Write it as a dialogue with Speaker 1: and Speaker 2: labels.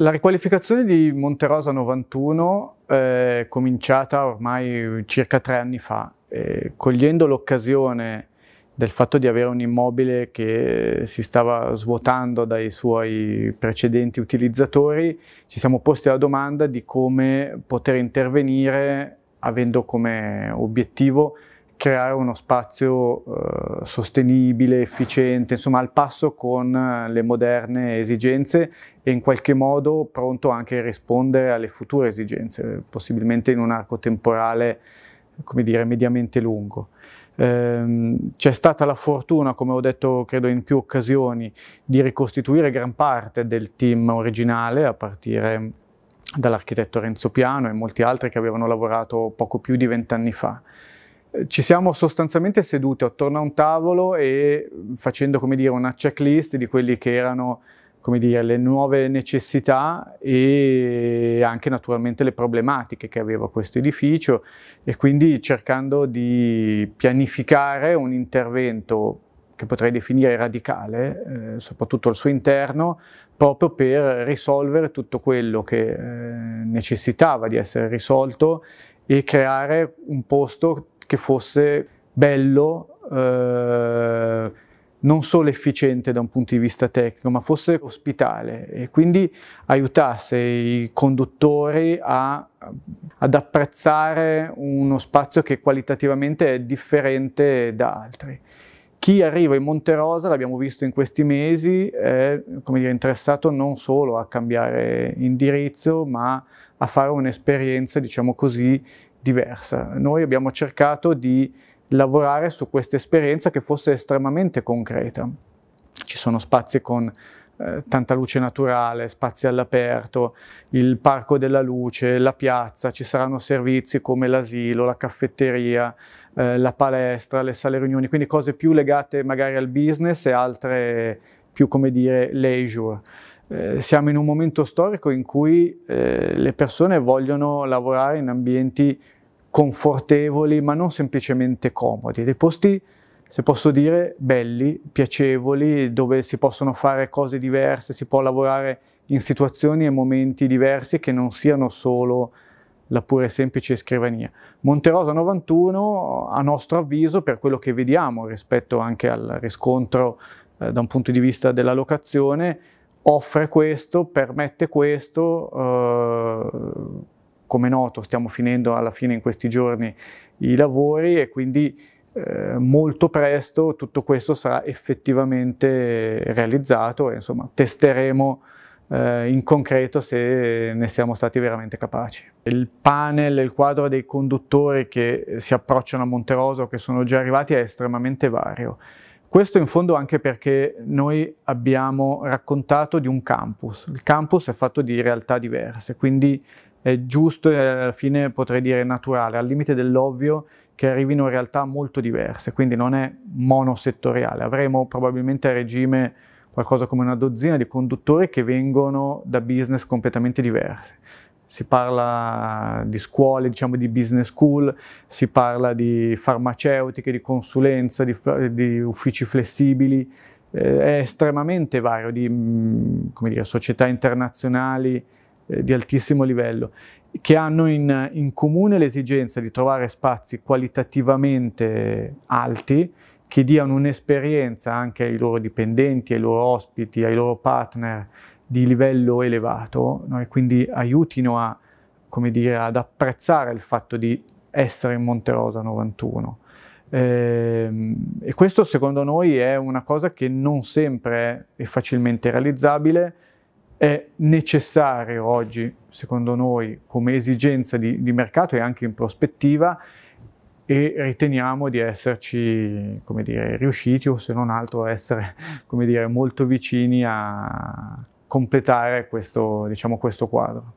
Speaker 1: La riqualificazione di Monterosa 91 è eh, cominciata ormai circa tre anni fa, eh, cogliendo l'occasione del fatto di avere un immobile che si stava svuotando dai suoi precedenti utilizzatori, ci siamo posti la domanda di come poter intervenire avendo come obiettivo creare uno spazio eh, sostenibile, efficiente, insomma al passo con eh, le moderne esigenze e in qualche modo pronto anche a rispondere alle future esigenze, possibilmente in un arco temporale, come dire, mediamente lungo. Ehm, c'è stata la fortuna, come ho detto credo in più occasioni, di ricostituire gran parte del team originale a partire dall'architetto Renzo Piano e molti altri che avevano lavorato poco più di vent'anni fa ci siamo sostanzialmente seduti attorno a un tavolo e facendo come dire, una checklist di quelli che erano come dire, le nuove necessità e anche naturalmente le problematiche che aveva questo edificio e quindi cercando di pianificare un intervento che potrei definire radicale, eh, soprattutto al suo interno, proprio per risolvere tutto quello che eh, necessitava di essere risolto e creare un posto che fosse bello, eh, non solo efficiente da un punto di vista tecnico, ma fosse ospitale e quindi aiutasse i conduttori a, ad apprezzare uno spazio che qualitativamente è differente da altri. Chi arriva in Monterosa, l'abbiamo visto in questi mesi, è dire, interessato non solo a cambiare indirizzo, ma a fare un'esperienza, diciamo così, diversa. Noi abbiamo cercato di lavorare su questa esperienza che fosse estremamente concreta. Ci sono spazi con eh, tanta luce naturale, spazi all'aperto, il parco della luce, la piazza, ci saranno servizi come l'asilo, la caffetteria, eh, la palestra, le sale riunioni, quindi cose più legate magari al business e altre più come dire leisure. Eh, siamo in un momento storico in cui eh, le persone vogliono lavorare in ambienti confortevoli, ma non semplicemente comodi, dei posti, se posso dire, belli, piacevoli, dove si possono fare cose diverse, si può lavorare in situazioni e momenti diversi che non siano solo la pure semplice scrivania. Monterosa 91, a nostro avviso, per quello che vediamo rispetto anche al riscontro eh, da un punto di vista della locazione, offre questo, permette questo, eh, come noto stiamo finendo alla fine in questi giorni i lavori e quindi eh, molto presto tutto questo sarà effettivamente realizzato e insomma testeremo eh, in concreto se ne siamo stati veramente capaci. Il panel, il quadro dei conduttori che si approcciano a Monterosa o che sono già arrivati è estremamente vario. Questo in fondo anche perché noi abbiamo raccontato di un campus. Il campus è fatto di realtà diverse, quindi eh, giusto e alla fine potrei dire naturale, al limite dell'ovvio che arrivino realtà molto diverse, quindi non è monosettoriale. Avremo probabilmente a regime qualcosa come una dozzina di conduttori che vengono da business completamente diversi. Si parla di scuole, diciamo di business school, si parla di farmaceutiche, di consulenza, di, di uffici flessibili, eh, è estremamente vario, di mm, dire, società internazionali, eh, di altissimo livello, che hanno in, in comune l'esigenza di trovare spazi qualitativamente alti che diano un'esperienza anche ai loro dipendenti, ai loro ospiti, ai loro partner di livello elevato no? e quindi aiutino a, dire, ad apprezzare il fatto di essere in Monterosa 91. Ehm, e questo secondo noi è una cosa che non sempre è facilmente realizzabile è necessario oggi, secondo noi, come esigenza di, di mercato e anche in prospettiva, e riteniamo di esserci, come dire, riusciti o se non altro essere, come dire, molto vicini a completare questo, diciamo, questo quadro.